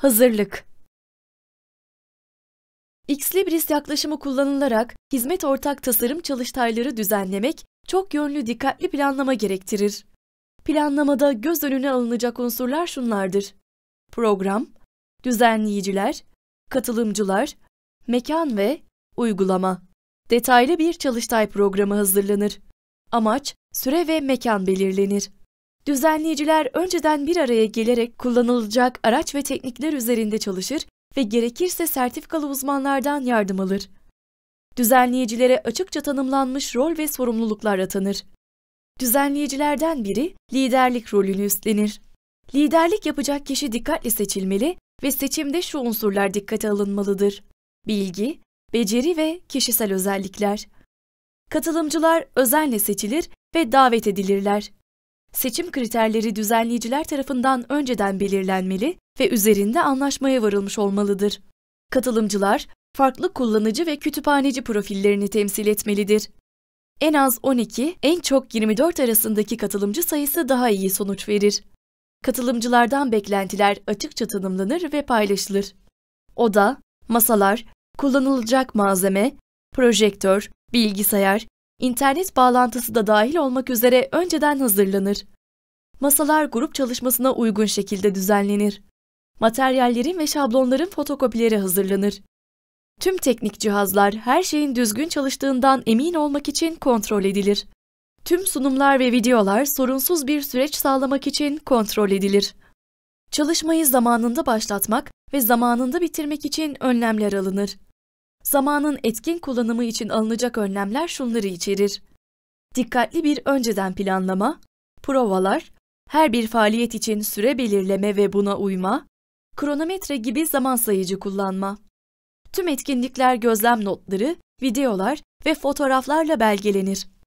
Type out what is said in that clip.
Hazırlık X-Libris yaklaşımı kullanılarak hizmet ortak tasarım çalıştayları düzenlemek çok yönlü dikkatli planlama gerektirir. Planlamada göz önüne alınacak unsurlar şunlardır. Program, düzenleyiciler, katılımcılar, mekan ve uygulama. Detaylı bir çalıştay programı hazırlanır. Amaç, süre ve mekan belirlenir. Düzenleyiciler önceden bir araya gelerek kullanılacak araç ve teknikler üzerinde çalışır ve gerekirse sertifikalı uzmanlardan yardım alır. Düzenleyicilere açıkça tanımlanmış rol ve sorumluluklar atanır. Düzenleyicilerden biri liderlik rolünü üstlenir. Liderlik yapacak kişi dikkatli seçilmeli ve seçimde şu unsurlar dikkate alınmalıdır. Bilgi, beceri ve kişisel özellikler. Katılımcılar özenle seçilir ve davet edilirler. Seçim kriterleri düzenleyiciler tarafından önceden belirlenmeli ve üzerinde anlaşmaya varılmış olmalıdır. Katılımcılar, farklı kullanıcı ve kütüphaneci profillerini temsil etmelidir. En az 12, en çok 24 arasındaki katılımcı sayısı daha iyi sonuç verir. Katılımcılardan beklentiler açıkça tanımlanır ve paylaşılır. Oda, masalar, kullanılacak malzeme, projektör, bilgisayar, internet bağlantısı da dahil olmak üzere önceden hazırlanır. Masalar grup çalışmasına uygun şekilde düzenlenir. Materyallerin ve şablonların fotokopileri hazırlanır. Tüm teknik cihazlar her şeyin düzgün çalıştığından emin olmak için kontrol edilir. Tüm sunumlar ve videolar sorunsuz bir süreç sağlamak için kontrol edilir. Çalışmayı zamanında başlatmak ve zamanında bitirmek için önlemler alınır. Zamanın etkin kullanımı için alınacak önlemler şunları içerir. Dikkatli bir önceden planlama, provalar, her bir faaliyet için süre belirleme ve buna uyma, kronometre gibi zaman sayıcı kullanma. Tüm etkinlikler gözlem notları, videolar ve fotoğraflarla belgelenir.